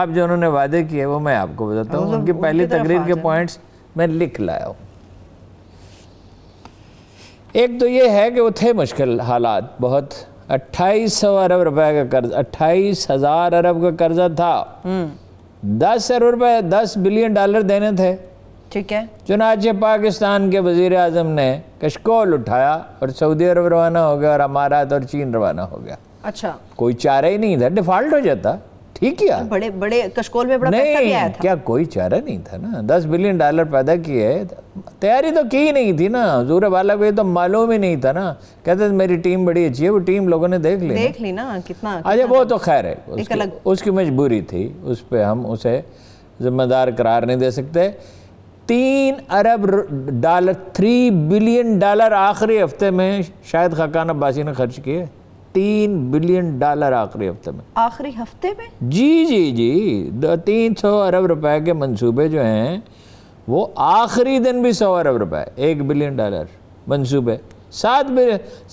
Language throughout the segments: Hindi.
आप जो उन्होंने वादे किए वो मैं आपको बताता हूँ मतलब उनकी पहली तकरीर के पॉइंट्स मैं लिख लाया हूँ एक तो ये है कि वो थे मुश्किल हालात बहुत अट्ठाईस सौ अरब रुपए का कर्ज अट्ठाईस हज़ार अरब का कर्जा था हम्म। दस अरब रुपए दस बिलियन डॉलर देने थे ठीक है चुनाचे पाकिस्तान के वजीर आजम ने कशकोल उठाया और सऊदी अरब रवाना हो गया और अमारात और चीन रवाना हो गया अच्छा कोई चारा ही नहीं था डिफॉल्ट हो जाता ठीक किया बड़े बड़े कशकोल में बड़ा नहीं, पैसा भी आया था क्या कोई चारा नहीं था ना दस बिलियन डॉलर पैदा किए तैयारी तो की नहीं थी ना जूर वाला को तो मालूम ही नहीं था ना कहते थे मेरी टीम बड़ी अच्छी है वो टीम लोगों ने देख ली देख ली ना कितना अच्छा वो तो खैर है उसकी, मजबूरी थी उस पर हम उसे जिम्मेदार करार नहीं दे सकते तीन अरब डॉलर थ्री बिलियन डॉलर आखिरी हफ्ते में शायद खकान अब्बासी ने खर्च किए तीन बिलियन डॉलर आखिरी हफ्ते में आखिरी हफ्ते में जी जी जी दो तीन सौ अरब रुपए के मंसूबे जो हैं वो आखिरी दिन भी सौ अरब रुपए एक बिलियन डॉलर मंसूबे सात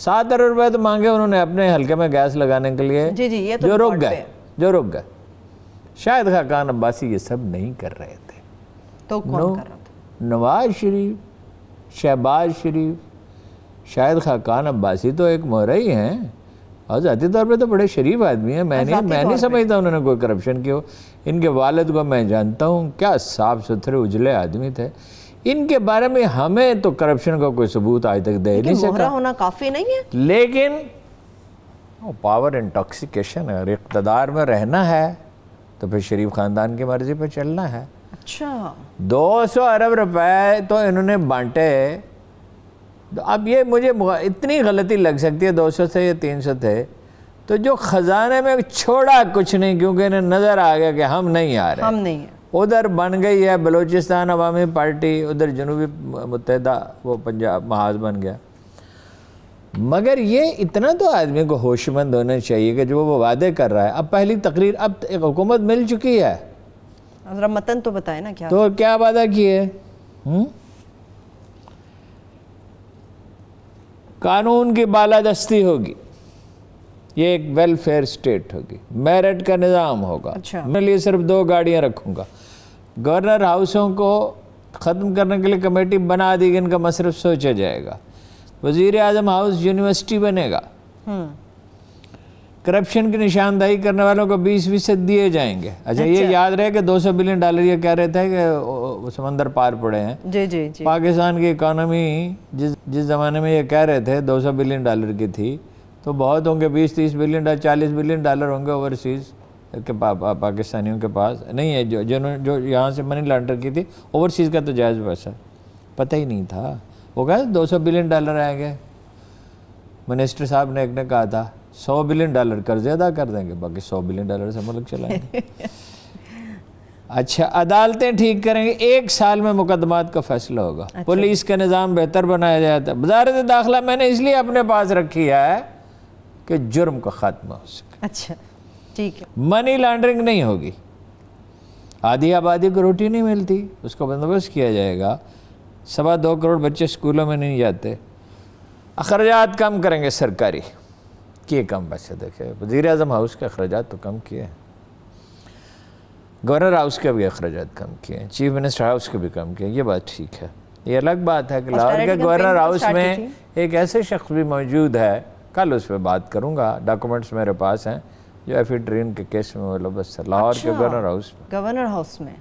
सात अरब रुपए तो मांगे उन्होंने अपने हल्के में गैस लगाने के लिए जी जी ये तो जो रुक गए जो रुक गए शायद खाकान अब्बासी ये सब नहीं कर रहे थे तो कौन नवाज शरीफ शहबाज शरीफ शायद खाकान अब्बासी तो एक मोहरा ही हैं और ज़ाती तौर पर तो बड़े शरीफ आदमी है मैं नहीं मैं नहीं समझता उन्होंने कोई करप्शन की हो इनके वालद को मैं जानता हूँ क्या साफ़ सुथरे उजले आदमी थे इनके बारे में हमें तो करप्शन का कोई सबूत आज तक दे नहीं सकता होना काफ़ी नहीं है लेकिन पावर इंटॉक्सिकेशन है और इकतदार में रहना है तो फिर शरीफ ख़ानदान की मर्ज़ी पर चलना है अच्छा 200 अरब रुपए तो इन्होंने बांटे तो अब ये मुझे इतनी गलती लग सकती है दो सौ थे या तीन सौ थे तो जो ख़जाने में छोड़ा कुछ नहीं क्योंकि इन्हें नज़र आ गया कि हम नहीं आ रहे हम नहीं उधर बन गई है बलूचिस्तान अवामी पार्टी उधर जनूबी मुतहदा वो पंजाब महाज बन गया मगर ये इतना तो आदमी को होशमंद होना चाहिए कि जो वो वादे कर रहा है अब पहली तकरीर अब तो एक हुकूमत मिल चुकी है मतन तो बताए ना क्या तो क्या वादा किए हम्म? कानून की बालादस्ती होगी ये एक वेलफेयर स्टेट होगी मेरिट का निज़ाम होगा अच्छा। मेरे लिए सिर्फ दो गाड़ियाँ रखूँगा गवर्नर हाउसों को ख़त्म करने के लिए कमेटी बना दी इनका मसरफ सोचा जाएगा वज़ी अजम हाउस यूनिवर्सिटी बनेगा हम्म। करप्शन की निशानदाही करने वालों को बीस फीसद दिए जाएंगे अच्छा, ये अच्छा। याद रहे कि 200 बिलियन डॉलर ये कह रहे थे कि समंदर पार पड़े हैं जी जी जी पाकिस्तान की इकोनॉमी जिस जिस ज़माने में ये कह रहे थे 200 बिलियन डॉलर की थी तो बहुत होंगे 20 30 बिलियन डॉलर चालीस बिलियन डॉलर होंगे ओवरसीज़ के पा, पा, पाकिस्तानियों के पास नहीं है जो जिन्होंने जो, जो यहाँ से मनी लॉन्डर की थी ओवरसीज़ का तो जायज़ पैसा पता ही नहीं था वो कहा दो बिलियन डॉलर आएंगे मिनिस्टर साहब ने एक ने कहा था सौ बिलियन डॉलर कर्ज अदा कर देंगे बाकी सौ बिलियन डॉलर से मुल्क चलाएंगे अच्छा अदालतें ठीक करेंगे एक साल में मुकदमात का फैसला होगा अच्छा। पुलिस का निज़ाम बेहतर बनाया जाता तो। है वजारत दाखिला मैंने इसलिए अपने पास रखी है कि जुर्म का खात्मा हो सके अच्छा ठीक है मनी लॉन्ड्रिंग नहीं होगी आधी आबादी को रोटी नहीं मिलती उसका बंदोबस्त किया जाएगा सवा दो करोड़ बच्चे स्कूलों में नहीं जाते अखराज कम करेंगे सरकारी किए कम पैसे देखे वजीर अजम हाउस के अखराज तो कम किए गवर्नर हाउस के भी अखराज कम किए चीफ मिनिस्टर हाउस के भी कम किए ये बात ठीक है ये अलग बात है कि लाहौर के गवर्नर तो हाउस में एक ऐसे शख्स भी मौजूद है कल उस पर बात करूँगा डॉक्यूमेंट्स मेरे पास हैं जो ड्रीन के केस में मतलब बस लाहौर के अच्छा। गवर्नर हाउस में गवर्नर हाउस में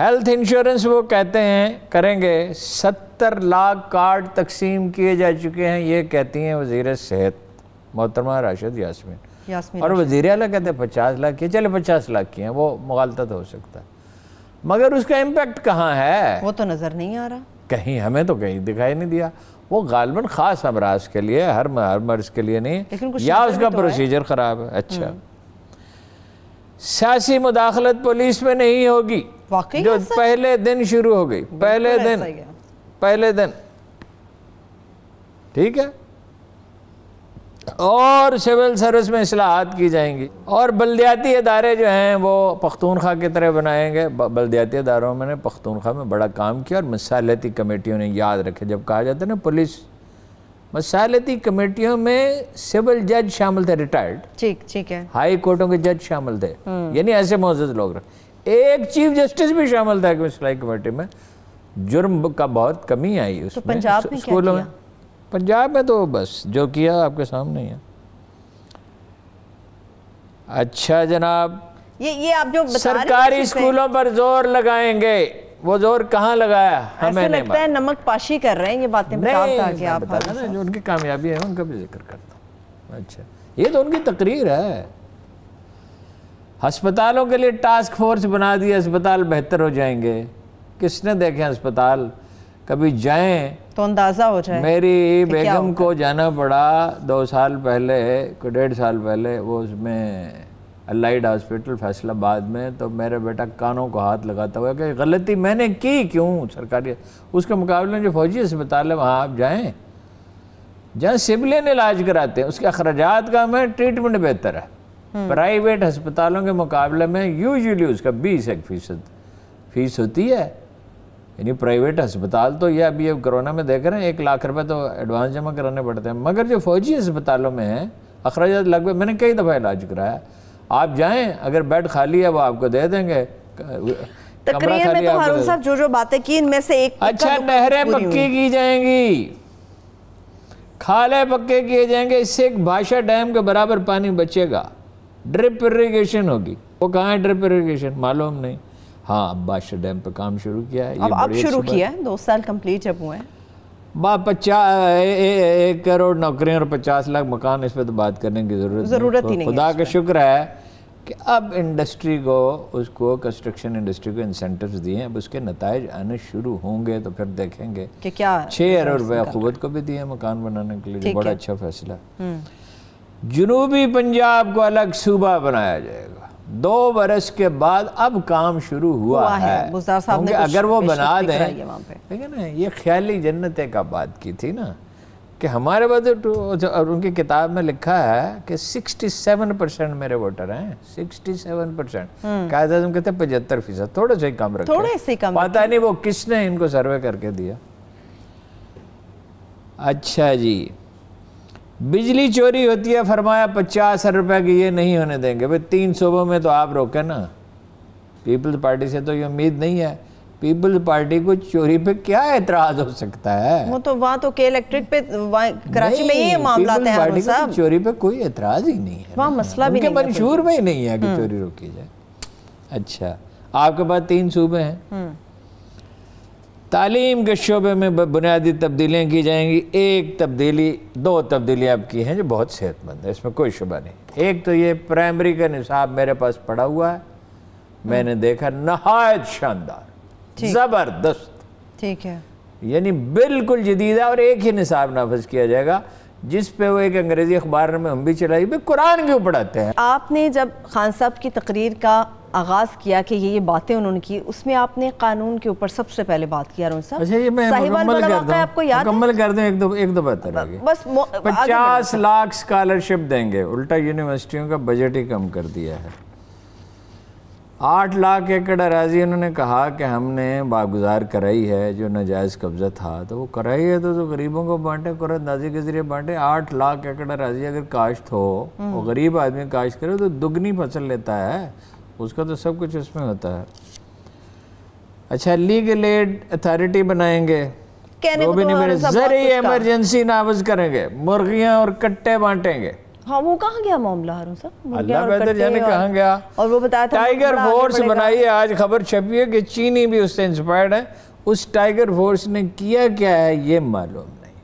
हेल्थ इंश्योरेंस वो कहते हैं करेंगे सत्तर लाख कार्ड तकसीम किए जा चुके हैं ये कहती हैं वजीर सेहत मोहतरमा राशिद यासमीन और वजीर अला कहते हैं पचास लाख की चले पचास लाख की हैं वो मुगालत हो सकता है मगर उसका इम्पेक्ट कहाँ है वो तो नज़र नहीं आ रहा कहीं हमें तो कहीं दिखाई नहीं दिया वो गालबन ख़ास अमराज के लिए हर हर मर्ज के लिए नहीं या उसका तो प्रोसीजर ख़राब है अच्छा हम्म। सियासी मुदाखलत पुलिस में नहीं होगी जो पहले दिन शुरू हो गई पहले दिन पहले दिन ठीक है और सिविल सर्विस में असलाहत की जाएंगी और बलदियाती इदारे जो हैं वो पख्तूनख्वा की तरह बनाएंगे बलदियाती इदारों में पख्तूनख्वा में बड़ा काम किया और मसालती कमेटियों ने याद रखे जब कहा जाता है ना पुलिस मसालती कमेटियों में सिविल जज शामिल थे रिटायर्ड ठीक ठीक है हाई कोर्टों के जज शामिल थे हम्म। यानी ऐसे मोजद लोग रहे एक चीफ जस्टिस भी शामिल था कमेटी में जुर्म का बहुत कमी आई तो उसमें तो पंजाब में स्कूलों में पंजाब में तो बस जो किया आपके सामने है अच्छा जनाब ये ये आप जो बता सरकारी स्कूलों पर जोर लगाएंगे वो जोर कहाँ लगाया हमें लगता है नमक पाशी कर रहे हैं ये बातें आप बता ना जो उनकी कामयाबी है उनका भी जिक्र करता हूँ अच्छा ये तो उनकी तकरीर है अस्पतालों के लिए टास्क फोर्स बना दिया अस्पताल बेहतर हो जाएंगे किसने देखे अस्पताल कभी जाएं तो अंदाज़ा हो जाए मेरी बेगम को जाना पड़ा दो साल पहले डेढ़ साल पहले वो उसमें अलाइड हॉस्पिटल फैसलाबाद में तो मेरा बेटा कानों को हाथ लगाता हुआ कि गलती मैंने की क्यों सरकारी उसके मुकाबले में जो फौजी अस्पताल है वहाँ आप जाएँ जहाँ सिविलियन इलाज कराते हैं उसके अखराज कम है ट्रीटमेंट बेहतर है प्राइवेट हम्म। अस्पतालों के मुकाबले में यूजली उसका बीस एक फीसद फीस होती है यानी प्राइवेट अस्पताल तो ये अभी अब कोरोना में देख रहे हैं एक लाख रुपए तो एडवांस जमा कराने पड़ते हैं मगर जो फौजी अस्पतालों में हैं अखराज लगभग मैंने कई दफ़ा इलाज कराया आप जाएँ अगर बेड खाली है वो आपको दे देंगे में तो हारून साहब जो जो बातें की इनमें से एक अच्छा नहरें पक्की की जाएंगी खाले पक्के किए जाएंगे इससे एक भाषा डैम के बराबर पानी बचेगा ड्रिप इरीगेशन होगी वो कहाँ है ड्रिप इरीगेशन मालूम नहीं हाँ अब बादशाह डैम पर काम शुरू किया है अब अब शुरू किया है दो साल कंप्लीट जब हुए माँ पचास एक करोड़ नौकरियाँ और पचास लाख मकान इस पर तो बात करने की ज़रूरत ज़रूरत ही नहीं खुदा का शुक्र है कि अब इंडस्ट्री को उसको कंस्ट्रक्शन इंडस्ट्री को इंसेंटिव दिए हैं अब उसके नतज आने शुरू होंगे तो फिर देखेंगे कि क्या छः अरब रुपये हुकूमत को भी दिए मकान बनाने के लिए बड़ा अच्छा फैसला हम्म। जुनूबी पंजाब को अलग सूबा बनाया जाएगा दो बरस के बाद अब काम शुरू हुआ, हुआ है, है। ने अगर वो बना दें लेकिन ये ख्याली जन्नत का बात की थी ना कि हमारे पास जो उनकी किताब में लिखा है कि 67 परसेंट मेरे वोटर हैं 67 परसेंट कायद आजम कहते पचहत्तर फीसद थोड़े से कम रखे थोड़े से कम पता नहीं वो किसने इनको सर्वे करके दिया अच्छा जी बिजली चोरी होती है फरमाया पचास रुपए की ये नहीं होने देंगे भाई तीन सूबों में तो आप रोके ना पीपल्स पार्टी से तो ये उम्मीद नहीं है पीपल्स पार्टी को चोरी पे क्या एतराज हो सकता है वो तो वहाँ तो के इलेक्ट्रिक पे कराची में ही मामला पार्टी को चोरी पे कोई एतराज ही नहीं है वहाँ मसला भी नहीं मंशूर में ही नहीं है कि हम्म। चोरी रोकी जाए अच्छा आपके पास तीन सूबे हैं हम्म। तालीम के शोबे में बुनियादी तब्दीलियाँ की जाएंगी एक तब्दीली दो तब्दीलियाँ अब की हैं जो बहुत सेहतमंद है इसमें कोई शुबा नहीं एक तो ये प्राइमरी का निसाब मेरे पास पड़ा हुआ है मैंने हम्म। देखा नहायत शानदार ज़बरदस्त ठीक है यानी बिल्कुल जदीद है और एक ही निसाब नाफज किया जाएगा जिस पे वो एक अंग्रेज़ी अखबार में हम भी चलाई भी कुरान क्यों पढ़ाते हैं आपने जब खान साहब की तकरीर का आगाज़ किया कि ये ये बातें उन्होंने की उसमें आपने कानून के ऊपर सबसे पहले बात किया अरुण साहब अच्छा ये मैं मुकम्मल कर दूं आपको याद मुकम्मल कर दूं एक दो एक दो बात बस पचास लाख स्कॉलरशिप देंगे उल्टा यूनिवर्सिटियों का बजट ही कम कर दिया है आठ लाख एकड़ अराजी उन्होंने कहा कि हमने बागुजार कराई है जो नाजायज़ कब्ज़ा था तो वो कराई है तो, जो तो गरीबों को बांटे कुरत नाजी के ज़रिए बांटे आठ लाख एकड़ अराजी अगर काश्त हो वो हम्म। गरीब आदमी काश्त करे तो दुगनी फसल लेता है उसका तो सब कुछ उसमें होता है अच्छा लीगल एड अथॉरिटी बनाएंगे वो भी तो नहीं मेरे जरिए इमरजेंसी नाबज करेंगे मुर्गियां और कट्टे बांटेंगे हाँ वो कहाँ गया मामला हारू साहब अल्लाह बेहतर जाने कहाँ गया और वो बताया था टाइगर फोर्स बनाई है आज खबर छपी है कि चीनी भी उससे इंस्पायर्ड है उस टाइगर फोर्स ने किया क्या है ये मालूम नहीं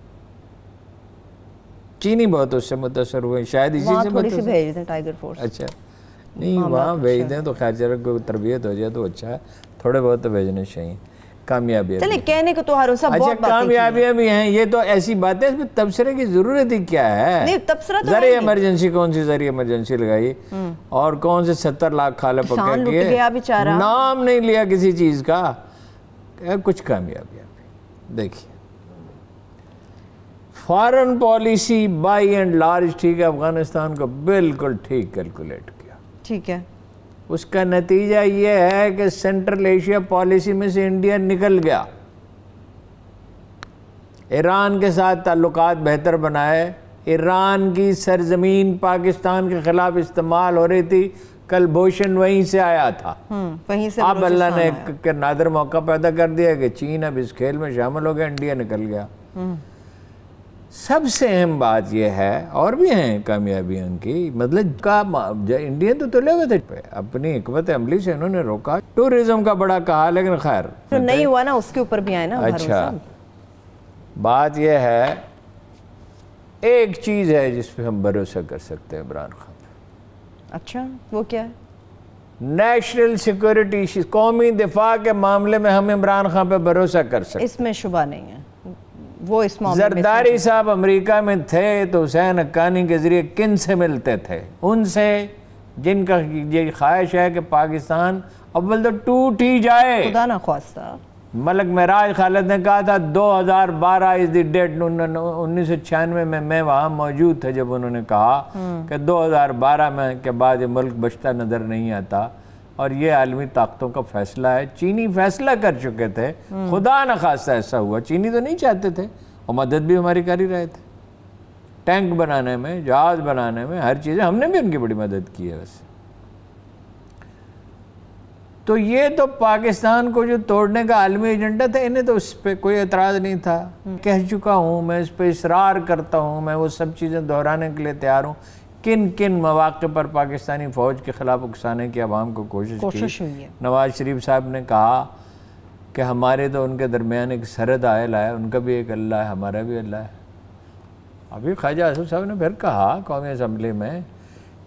चीनी बहुत उससे मुतासर हुए शायद इसी से भेज दें टाइगर फोर्स अच्छा नहीं हाँ, वहाँ तो भेज दें तो खैर जरा कोई तरबियत हो जाए तो अच्छा है थोड़े बहुत तो भेजने चाहिए कामयाबी चले कहने को तो हर सब अच्छा भी हैं ये तो ऐसी बात है इसमें तबसरे की ज़रूरत ही क्या है तबसरा तो जरिए इमरजेंसी कौन सी जरिए इमरजेंसी लगाई हम्म। और कौन से सत्तर लाख खाले पका नाम नहीं लिया किसी चीज़ का कुछ कामयाबियाँ देखिए foreign policy by and large ठीक है अफगानिस्तान को बिल्कुल ठीक कैलकुलेट ठीक है उसका नतीजा ये है कि सेंट्रल एशिया पॉलिसी में से इंडिया निकल गया ईरान के साथ ताल्लुक बेहतर बनाए ईरान की सरजमीन पाकिस्तान के ख़िलाफ़ इस्तेमाल हो रही थी कल भूषण वहीं से आया था हम्म, वहीं से अब अल्लाह ने नादर मौका पैदा कर दिया कि चीन अब इस खेल में शामिल हो गया इंडिया निकल गया हम्म। सबसे अहम बात यह है और भी हैं कामयाबी उनकी मतलब का इंडियन तो तुले हुए थे अपनी हमत अमली से इन्होंने रोका टूरिज्म का बड़ा कहा लेकिन खैर तो नहीं मतलब हुआ ना उसके ऊपर भी आए ना अच्छा बात यह है एक चीज़ है जिस पे हम भरोसा कर सकते हैं इमरान खान अच्छा वो क्या है नेशनल सिक्योरिटी कौमी दिफा के मामले में हम इमरान खान पे भरोसा कर सकते इसमें शुभ नहीं है वो इस जरदारी साहब अमेरिका में थे तो हुसैन हक्कानी के ज़रिए किन से मिलते थे उनसे जिनका ये ख्वाहिश है कि पाकिस्तान अव्वल तो टूट ही जाए खुदा ना ख्वास्ता मलक महराज खालिद ने कहा था 2012 इस दी डेट उन्नीस सौ छियानवे में मैं वहां मौजूद था जब उन्होंने कहा हम्म। कि 2012 में के बाद ये मुल्क बचता नज़र नहीं आता और ये आलमी ताकतों का फैसला है चीनी फैसला कर चुके थे हम्म। खुदा न खासा ऐसा हुआ चीनी तो नहीं चाहते थे और मदद भी हमारी कर ही रहे थे टैंक बनाने में जहाज़ बनाने में हर चीज हमने भी उनकी बड़ी मदद की है वैसे तो ये तो पाकिस्तान को जो तोड़ने का आलमी एजेंडा था इन्हें तो उस पर कोई एतराज़ नहीं था हम्म। कह चुका हूँ मैं इस पर इसरार करता हूँ मैं वो सब चीज़ें दोहराने के लिए तैयार हूँ किन किन मौाक़ पर पाकिस्तानी फ़ौज के ख़िलाफ़ उकसाने की आवाम को कोशिश कोशिश हुई है नवाज़ शरीफ साहब ने कहा कि हमारे तो उनके दरमियान एक सरहद आयल है उनका भी एक अल्लाह है हमारा भी अल्लाह है अभी ख्वाजा आसफ साहब ने फिर कहा कौमी असम्बली में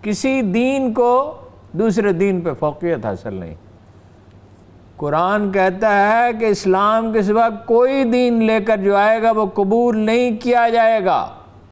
किसी दीन को दूसरे दीन पर फोकियत हासिल नहीं कुरान कहता है कि इस्लाम के सिवा कोई दीन लेकर जो आएगा वो कबूल नहीं किया जाएगा